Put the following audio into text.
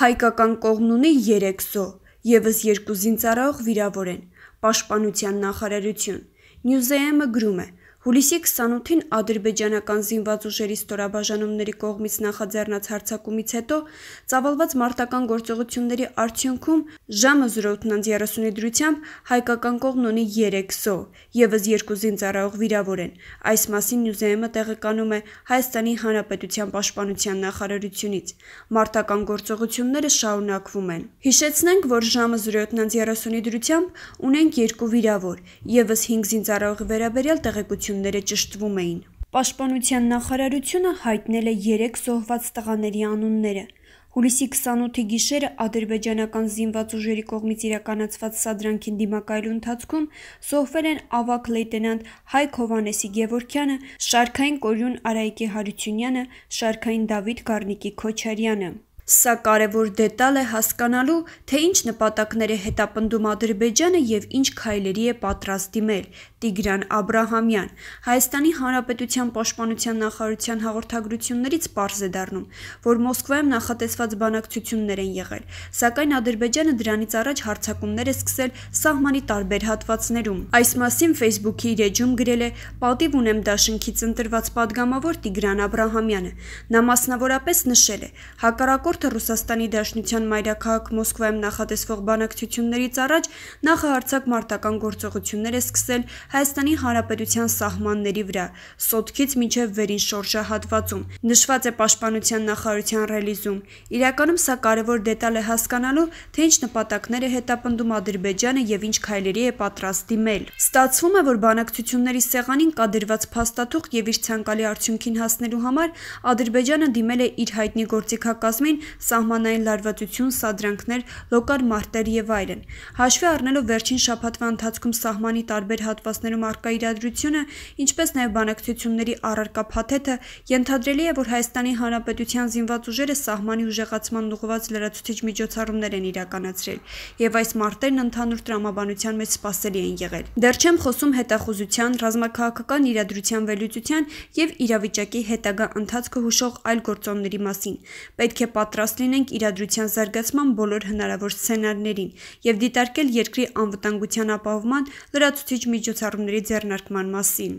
Հայկական կողմն ունի 3 զո, եւս 2 զինծառայող վիրավոր են։ Պաշտպանության նախարարություն։ Նյուզեամը գրում է, Հուլիսի 28-ին ադրբեջանական զինված ուժերի ստորաբաժանումների կողմից նախաձեռնած հարձակումից հետո ծավալված մարտական գործողությունների արդյունքում ժամը 08:30-ի դրությամբ հայկական կողմն ունի 3 զո, եւս 2 զինծառայող վիրավոր են։ Այս մասին Նյուզեումը տեղեկանում է Հայաստանի Հանրապետության Պաշտպանության նախարարությունից։ Մարտական գործողությունները շարունակվում են։ Հիշեցնենք, որ ժամը 07:30-ի դրությամբ ունենք 2 վիրավոր, եւս 5 զինծառայողի վերաբերյալ տեղեկություն մոլորությունները ճշտվում էին։ Պաշտպանության նախարարությունը հայտնել է 3 զոհված տղաների անունները։ Հուլիսի 28-ի գիշերը ադրբեջանական զինված ուժերի կողմից իրականացված սադրանքին դիմակայելու ընթացքում զոհվել են ավակ լեյտենանտ Հայկ Հովանեսի Գևորքյանը, շարքային կորյուն Արայիկի Հարությունյանը, շարքային Դավիթ Գառնիկի Քոչարյանը։ Սա կարևոր դետալ է հասկանալու, թե ինչ նպատակներ է հետապնդում Ադրբեջանը եւ ինչ քայլերի է պատրաստ դիմել։ Տիգրան Աբ รา համյան, Հայաստանի Հանրապետության Պաշտպանության նախարարության հաղորդագրություններից པարզ է դառնում, որ Մոսկվայում նախատեսված բանակցություններ են եղել, սակայն Ադրբեջանը դրանից առաջ հարձակումներ է սկսել սահմանի տարբեր հատվածներում։ Այս մասին Facebook-ի իր էջում գրել է «Պատիվ ունեմ դաշնքից ընտրված падգամավոր Տիգրան Աբ รา համյանը»։ Նա մասնավորապես նշել է. «Հակառակ հաղորդը Ռուսաստանի Դաշնության մայրաքաղաք Մոսկվայում նախատեսվող բանակցություններից առաջ նախահարցակ մարտական գործողություններ է սկսել Հայաստանի Հանրապետության սահմանների վրա, Սոթքից մինչև Վերին Շորժա հատվածում։ Նշված է Պաշտպանության նախարարության ռելիզում։ Իրականում սա կարևոր դետալ է հասկանալու, թե ինչ նպատակներ է հետապնդում Ադրբեջանը եւ ինչ քայլերի է պատրաստ դիմել։ Ստացվում է, որ բանակցությունների սեղանին կադրված փաստաթուղթ եւ իր ցանկալի արդյունքին հասնելու համար Ադրբեջանը դիմել է իր հայտնի գործիքակազմին սահմանային լարվածություն, սադրանքներ, լոկալ մարտեր եւ այլն։ Հաշվի առնելով վերջին շաբաթվա ընթացքում սահմանի տարբեր հատվածներում արկա իրադրությունը, ինչպես նաեւ բանակցությունների առարկա փաթեթը, ենթադրելի է, որ Հայաստանի Հանրապետության զինված ուժերը սահմանի ուժեղացման ուղղված լրացուցիչ միջոցառումներ են իրականացրել եւ այս մարտերն ընդհանուր տրամաբանության մեջ սպասելի են եղել։ Դեռ չեմ խոսում հետախուզության, ռազմաքաղաքական իրադրության վերլուծության եւ իրավիճակի հետագա ընթացքը հուշող այլ գործոնների մասին։ Պետք է պատ պատրաստ լինենք իրադրության զարգացման բոլոր հնարավոր սցենարներին եւ դիտարկել երկրի անվտանգության ապահովման լրացուցիչ միջոցառումների ձեռնարկման մասին։